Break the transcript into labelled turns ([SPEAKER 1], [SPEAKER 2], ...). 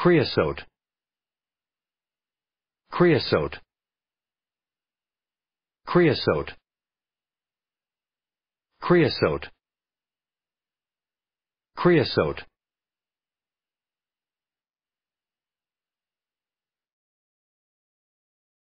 [SPEAKER 1] Creosote Creosote Creosote Creosote Creosote